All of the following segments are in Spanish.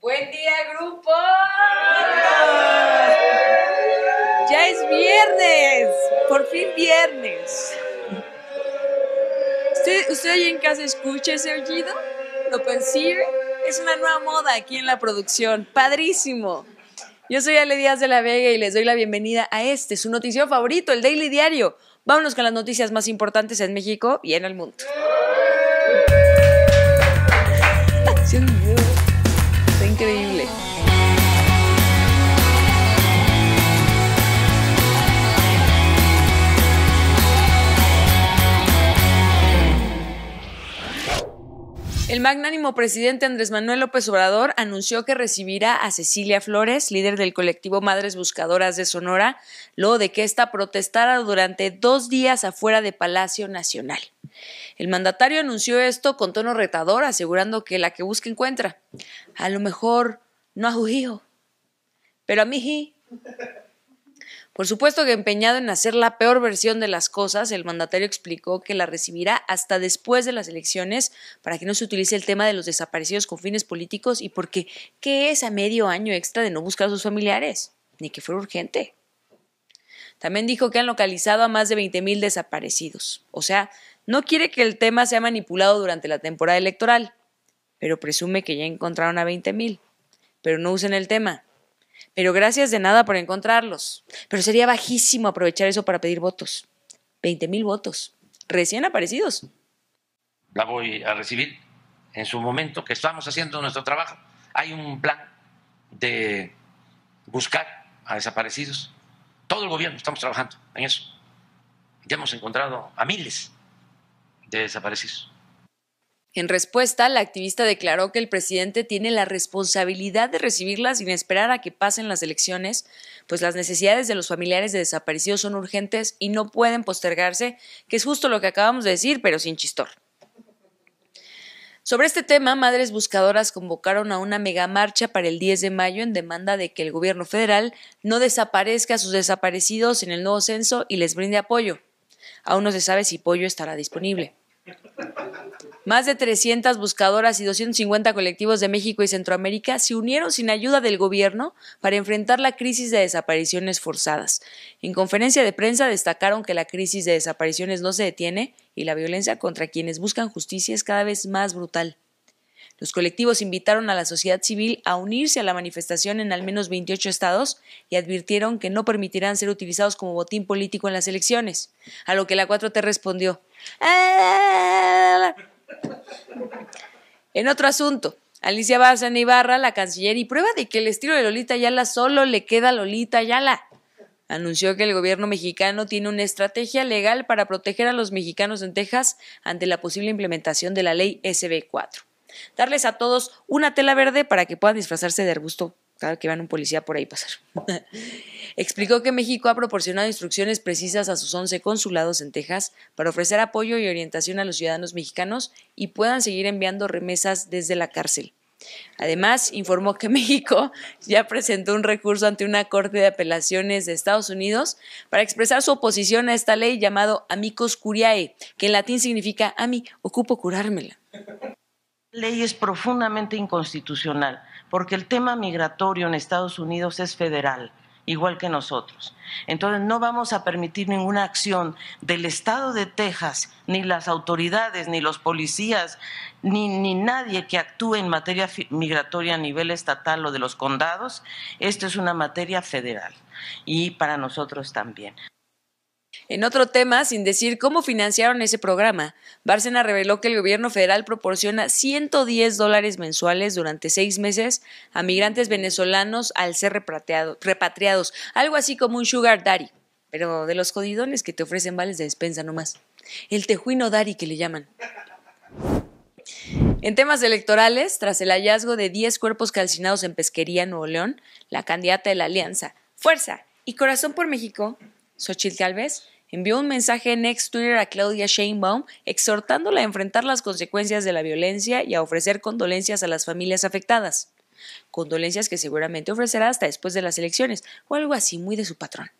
Buen día, grupo. Ya es viernes, por fin viernes. ¿Usted, usted ahí en casa escucha ese oído? ¿Lo percibe? Es una nueva moda aquí en la producción. Padrísimo. Yo soy Ale Díaz de la Vega y les doy la bienvenida a este, su noticiero favorito, el Daily Diario. Vámonos con las noticias más importantes en México y en el mundo increíble. El magnánimo presidente Andrés Manuel López Obrador anunció que recibirá a Cecilia Flores, líder del colectivo Madres Buscadoras de Sonora, luego de que ésta protestara durante dos días afuera de Palacio Nacional. El mandatario anunció esto con tono retador, asegurando que la que busca encuentra. A lo mejor no a hijo, pero a mí sí. Por supuesto que empeñado en hacer la peor versión de las cosas, el mandatario explicó que la recibirá hasta después de las elecciones para que no se utilice el tema de los desaparecidos con fines políticos y porque ¿qué es a medio año extra de no buscar a sus familiares? Ni que fuera urgente. También dijo que han localizado a más de 20.000 desaparecidos, o sea, no quiere que el tema sea manipulado durante la temporada electoral, pero presume que ya encontraron a 20.000. Pero no usen el tema. Pero gracias de nada por encontrarlos. Pero sería bajísimo aprovechar eso para pedir votos. 20.000 votos. Recién aparecidos. La voy a recibir en su momento, que estamos haciendo nuestro trabajo. Hay un plan de buscar a desaparecidos. Todo el gobierno estamos trabajando en eso. Ya hemos encontrado a miles de En respuesta, la activista declaró que el presidente tiene la responsabilidad de recibirlas sin esperar a que pasen las elecciones, pues las necesidades de los familiares de desaparecidos son urgentes y no pueden postergarse, que es justo lo que acabamos de decir, pero sin chistor. Sobre este tema, madres buscadoras convocaron a una megamarcha para el 10 de mayo en demanda de que el gobierno federal no desaparezca a sus desaparecidos en el nuevo censo y les brinde apoyo. Aún no se sabe si Pollo estará disponible. Más de 300 buscadoras y 250 colectivos de México y Centroamérica se unieron sin ayuda del gobierno para enfrentar la crisis de desapariciones forzadas. En conferencia de prensa destacaron que la crisis de desapariciones no se detiene y la violencia contra quienes buscan justicia es cada vez más brutal. Los colectivos invitaron a la sociedad civil a unirse a la manifestación en al menos 28 estados y advirtieron que no permitirán ser utilizados como botín político en las elecciones, a lo que la 4T respondió. Ah". En otro asunto, Alicia Bárcena Ibarra, la canciller y prueba de que el estilo de Lolita Ayala solo le queda a Lolita Ayala, anunció que el gobierno mexicano tiene una estrategia legal para proteger a los mexicanos en Texas ante la posible implementación de la ley SB4. Darles a todos una tela verde para que puedan disfrazarse de arbusto cada que vean un policía por ahí pasar. Explicó que México ha proporcionado instrucciones precisas a sus 11 consulados en Texas para ofrecer apoyo y orientación a los ciudadanos mexicanos y puedan seguir enviando remesas desde la cárcel. Además, informó que México ya presentó un recurso ante una Corte de Apelaciones de Estados Unidos para expresar su oposición a esta ley llamado Amicus Curiae, que en latín significa Ami, ocupo curármela ley es profundamente inconstitucional, porque el tema migratorio en Estados Unidos es federal, igual que nosotros. Entonces, no vamos a permitir ninguna acción del Estado de Texas, ni las autoridades, ni los policías, ni nadie que actúe en materia migratoria a nivel estatal o de los condados. Esto es una materia federal y para nosotros también. En otro tema, sin decir cómo financiaron ese programa, Bárcena reveló que el gobierno federal proporciona 110 dólares mensuales durante seis meses a migrantes venezolanos al ser repatriados, algo así como un sugar daddy, pero de los jodidones que te ofrecen vales de despensa nomás. El tejuino daddy que le llaman. En temas electorales, tras el hallazgo de 10 cuerpos calcinados en Pesquería, Nuevo León, la candidata de la Alianza, Fuerza y Corazón por México, Xochitl talvez envió un mensaje en ex Twitter a Claudia Sheinbaum exhortándola a enfrentar las consecuencias de la violencia y a ofrecer condolencias a las familias afectadas. Condolencias que seguramente ofrecerá hasta después de las elecciones, o algo así muy de su patrón.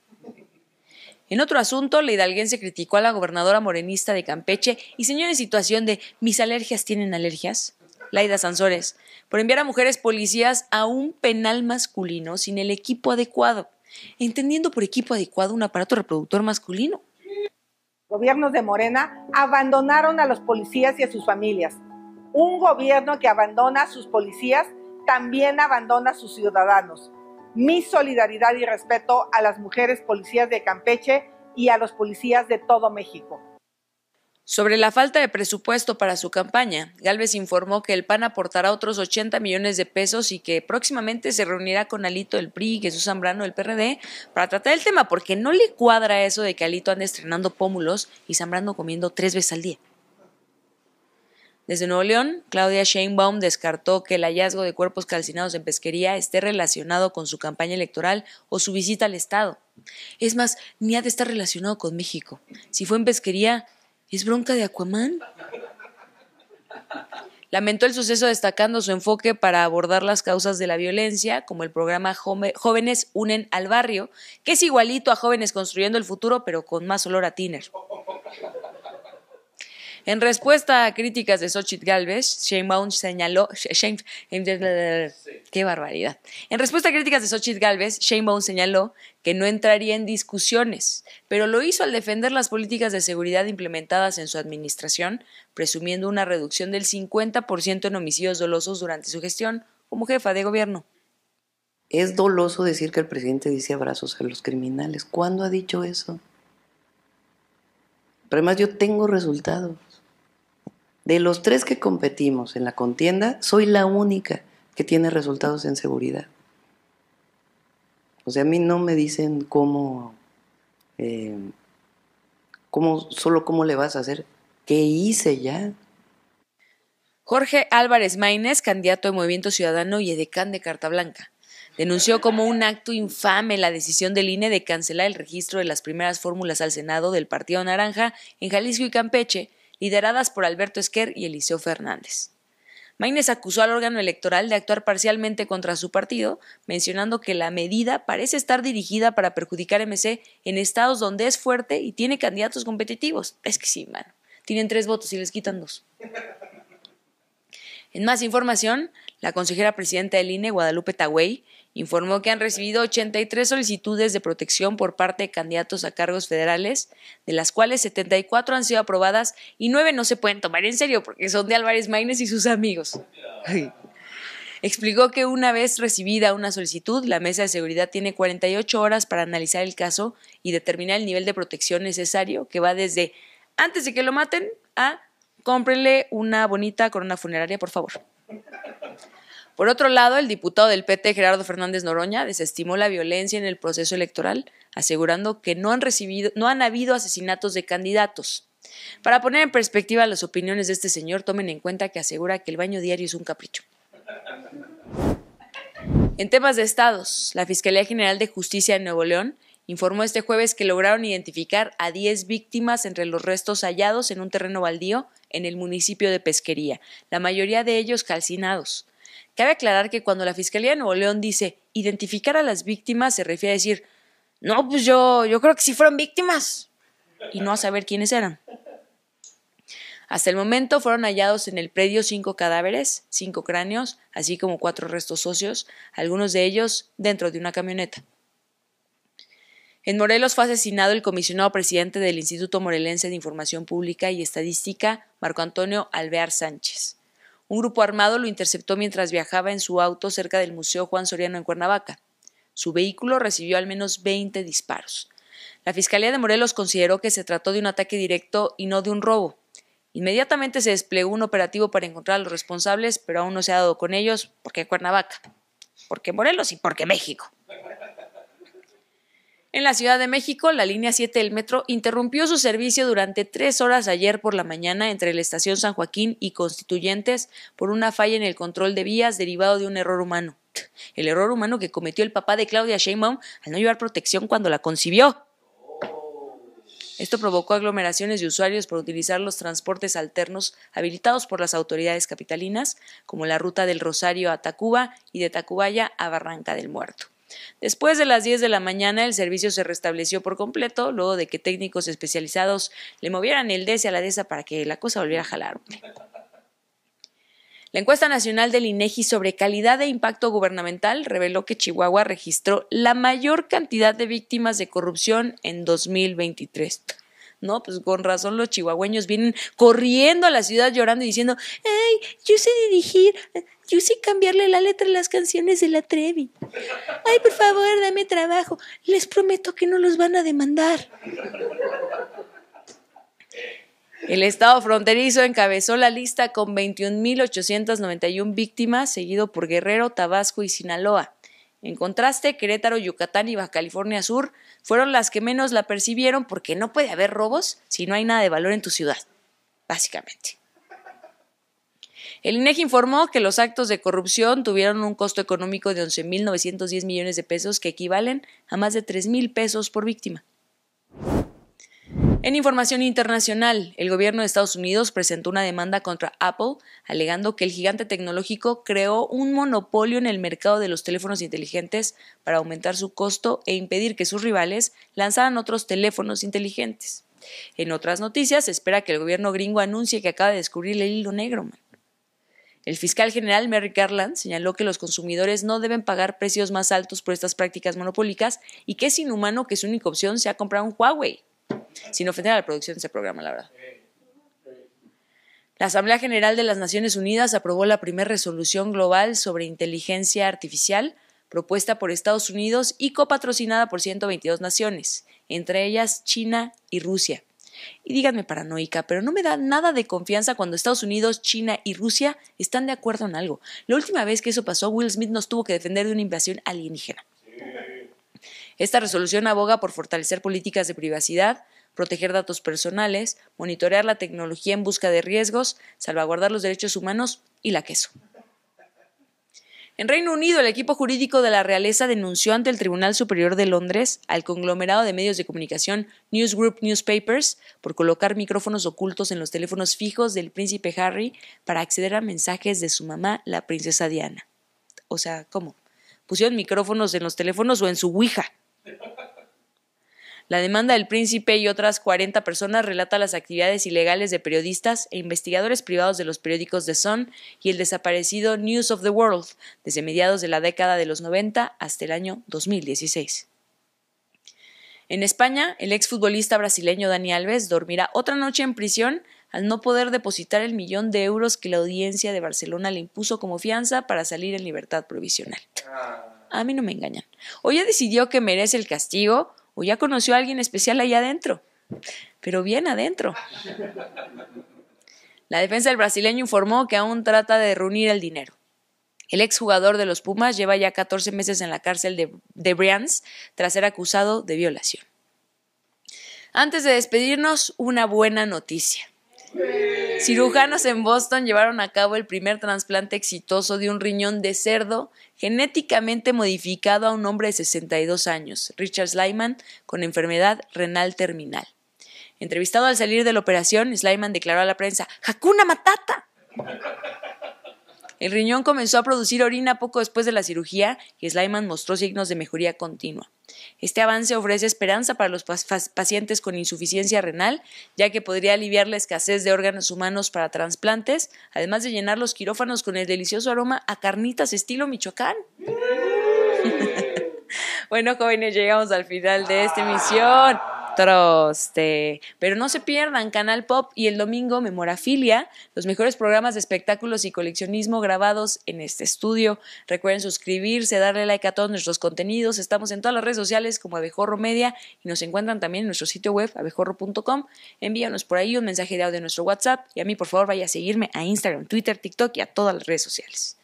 En otro asunto, la se criticó a la gobernadora morenista de Campeche y señó en situación de mis alergias tienen alergias, Laida Sansores, por enviar a mujeres policías a un penal masculino sin el equipo adecuado entendiendo por equipo adecuado un aparato reproductor masculino. Gobiernos de Morena abandonaron a los policías y a sus familias. Un gobierno que abandona a sus policías también abandona a sus ciudadanos. Mi solidaridad y respeto a las mujeres policías de Campeche y a los policías de todo México. Sobre la falta de presupuesto para su campaña, Galvez informó que el PAN aportará otros 80 millones de pesos y que próximamente se reunirá con Alito del PRI y Jesús Zambrano del PRD para tratar el tema, porque no le cuadra eso de que Alito ande estrenando pómulos y Zambrano comiendo tres veces al día. Desde Nuevo León, Claudia Sheinbaum descartó que el hallazgo de cuerpos calcinados en pesquería esté relacionado con su campaña electoral o su visita al Estado. Es más, ni ha de estar relacionado con México. Si fue en pesquería, ¿Es bronca de Aquaman? Lamentó el suceso destacando su enfoque para abordar las causas de la violencia, como el programa Jóvenes Unen al Barrio, que es igualito a Jóvenes Construyendo el Futuro, pero con más olor a tiner. En respuesta a críticas de Xochitl Galvez, Sheinbaum señaló... barbaridad! En respuesta a críticas de Xochitl Galvez, Sheinbaum señaló que no entraría en discusiones, pero lo hizo al defender las políticas de seguridad implementadas en su administración, presumiendo una reducción del 50% en homicidios dolosos durante su gestión como jefa de gobierno. Es doloso decir que el presidente dice abrazos a los criminales. ¿Cuándo ha dicho eso? Pero además yo tengo resultados. De los tres que competimos en la contienda, soy la única que tiene resultados en seguridad. O sea, a mí no me dicen cómo, eh, cómo solo cómo le vas a hacer. ¿Qué hice ya? Jorge Álvarez Maínez, candidato de Movimiento Ciudadano y edecán de Carta Blanca, denunció como un acto infame la decisión del INE de cancelar el registro de las primeras fórmulas al Senado del Partido Naranja en Jalisco y Campeche, lideradas por Alberto Esquer y Eliseo Fernández. Maines acusó al órgano electoral de actuar parcialmente contra su partido, mencionando que la medida parece estar dirigida para perjudicar MC en estados donde es fuerte y tiene candidatos competitivos. Es que sí, mano. Tienen tres votos y les quitan dos. En más información, la consejera presidenta del INE, Guadalupe Tagüey, informó que han recibido 83 solicitudes de protección por parte de candidatos a cargos federales, de las cuales 74 han sido aprobadas y 9 no se pueden tomar en serio porque son de Álvarez Maínez y sus amigos. Explicó que una vez recibida una solicitud, la mesa de seguridad tiene 48 horas para analizar el caso y determinar el nivel de protección necesario, que va desde antes de que lo maten a cómprenle una bonita corona funeraria, por favor. Por otro lado, el diputado del PT, Gerardo Fernández Noroña, desestimó la violencia en el proceso electoral, asegurando que no han, recibido, no han habido asesinatos de candidatos. Para poner en perspectiva las opiniones de este señor, tomen en cuenta que asegura que el baño diario es un capricho. En temas de estados, la Fiscalía General de Justicia de Nuevo León informó este jueves que lograron identificar a 10 víctimas entre los restos hallados en un terreno baldío en el municipio de Pesquería, la mayoría de ellos calcinados. Cabe aclarar que cuando la Fiscalía de Nuevo León dice identificar a las víctimas, se refiere a decir, no, pues yo, yo creo que sí fueron víctimas, y no a saber quiénes eran. Hasta el momento fueron hallados en el predio cinco cadáveres, cinco cráneos, así como cuatro restos óseos, algunos de ellos dentro de una camioneta. En Morelos fue asesinado el comisionado presidente del Instituto Morelense de Información Pública y Estadística, Marco Antonio Alvear Sánchez. Un grupo armado lo interceptó mientras viajaba en su auto cerca del Museo Juan Soriano en Cuernavaca. Su vehículo recibió al menos 20 disparos. La Fiscalía de Morelos consideró que se trató de un ataque directo y no de un robo. Inmediatamente se desplegó un operativo para encontrar a los responsables, pero aún no se ha dado con ellos porque Cuernavaca, porque Morelos y porque México. En la Ciudad de México, la línea 7 del metro interrumpió su servicio durante tres horas ayer por la mañana entre la estación San Joaquín y Constituyentes por una falla en el control de vías derivado de un error humano. El error humano que cometió el papá de Claudia Sheinbaum al no llevar protección cuando la concibió. Esto provocó aglomeraciones de usuarios por utilizar los transportes alternos habilitados por las autoridades capitalinas, como la ruta del Rosario a Tacuba y de Tacubaya a Barranca del Muerto. Después de las 10 de la mañana el servicio se restableció por completo, luego de que técnicos especializados le movieran el DES a la DESA para que la cosa volviera a jalar. La encuesta nacional del INEGI e sobre calidad e impacto gubernamental reveló que Chihuahua registró la mayor cantidad de víctimas de corrupción en 2023. ¿no? Pues con razón los chihuahueños vienen corriendo a la ciudad llorando y diciendo, ay, yo sé dirigir, yo sé cambiarle la letra a las canciones de la Trevi. Ay, por favor, dame trabajo. Les prometo que no los van a demandar. El estado fronterizo encabezó la lista con 21.891 víctimas, seguido por Guerrero, Tabasco y Sinaloa. En contraste, Querétaro, Yucatán y Baja California Sur fueron las que menos la percibieron porque no puede haber robos si no hay nada de valor en tu ciudad, básicamente. El INEGI e informó que los actos de corrupción tuvieron un costo económico de 11.910 millones de pesos que equivalen a más de 3.000 pesos por víctima. En información internacional, el gobierno de Estados Unidos presentó una demanda contra Apple, alegando que el gigante tecnológico creó un monopolio en el mercado de los teléfonos inteligentes para aumentar su costo e impedir que sus rivales lanzaran otros teléfonos inteligentes. En otras noticias, se espera que el gobierno gringo anuncie que acaba de descubrir el hilo negro. El fiscal general Merrick Garland señaló que los consumidores no deben pagar precios más altos por estas prácticas monopólicas y que es inhumano que su única opción sea comprar un Huawei. Sin ofender a la producción de ese programa, la verdad. La Asamblea General de las Naciones Unidas aprobó la primera resolución global sobre inteligencia artificial propuesta por Estados Unidos y copatrocinada por 122 naciones, entre ellas China y Rusia. Y díganme paranoica, pero no me da nada de confianza cuando Estados Unidos, China y Rusia están de acuerdo en algo. La última vez que eso pasó, Will Smith nos tuvo que defender de una invasión alienígena. Esta resolución aboga por fortalecer políticas de privacidad, proteger datos personales, monitorear la tecnología en busca de riesgos, salvaguardar los derechos humanos y la queso. En Reino Unido, el equipo jurídico de la realeza denunció ante el Tribunal Superior de Londres al conglomerado de medios de comunicación News Group Newspapers por colocar micrófonos ocultos en los teléfonos fijos del príncipe Harry para acceder a mensajes de su mamá, la princesa Diana. O sea, ¿cómo? Pusieron micrófonos en los teléfonos o en su Ouija. La demanda del príncipe y otras 40 personas relata las actividades ilegales de periodistas e investigadores privados de los periódicos The Sun y el desaparecido News of the World desde mediados de la década de los 90 hasta el año 2016. En España, el exfutbolista brasileño Dani Alves dormirá otra noche en prisión al no poder depositar el millón de euros que la audiencia de Barcelona le impuso como fianza para salir en libertad provisional. Ah a mí no me engañan. O ya decidió que merece el castigo, o ya conoció a alguien especial ahí adentro, pero bien adentro. La defensa del brasileño informó que aún trata de reunir el dinero. El exjugador de los Pumas lleva ya 14 meses en la cárcel de, de tras ser acusado de violación. Antes de despedirnos, una buena noticia. Cirujanos en Boston llevaron a cabo el primer trasplante exitoso de un riñón de cerdo genéticamente modificado a un hombre de 62 años, Richard Slyman, con enfermedad renal terminal. Entrevistado al salir de la operación, Slyman declaró a la prensa, ¡Hakuna Matata! El riñón comenzó a producir orina poco después de la cirugía y Slyman mostró signos de mejoría continua. Este avance ofrece esperanza para los pacientes con insuficiencia renal, ya que podría aliviar la escasez de órganos humanos para trasplantes, además de llenar los quirófanos con el delicioso aroma a carnitas estilo Michoacán. bueno, jóvenes, llegamos al final de esta emisión este, Pero no se pierdan Canal Pop y el domingo Memorafilia, los mejores programas de espectáculos y coleccionismo grabados en este estudio. Recuerden suscribirse, darle like a todos nuestros contenidos. Estamos en todas las redes sociales como Abejorro Media y nos encuentran también en nuestro sitio web abejorro.com. Envíanos por ahí un mensaje de audio a nuestro WhatsApp y a mí por favor vaya a seguirme a Instagram, Twitter, TikTok y a todas las redes sociales.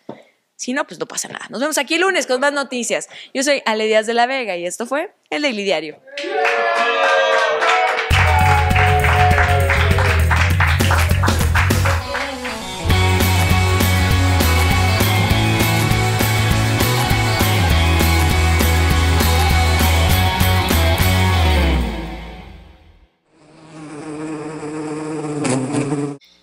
Si no, pues no pasa nada. Nos vemos aquí el lunes con más noticias. Yo soy Ale Díaz de la Vega y esto fue El Daily Diario.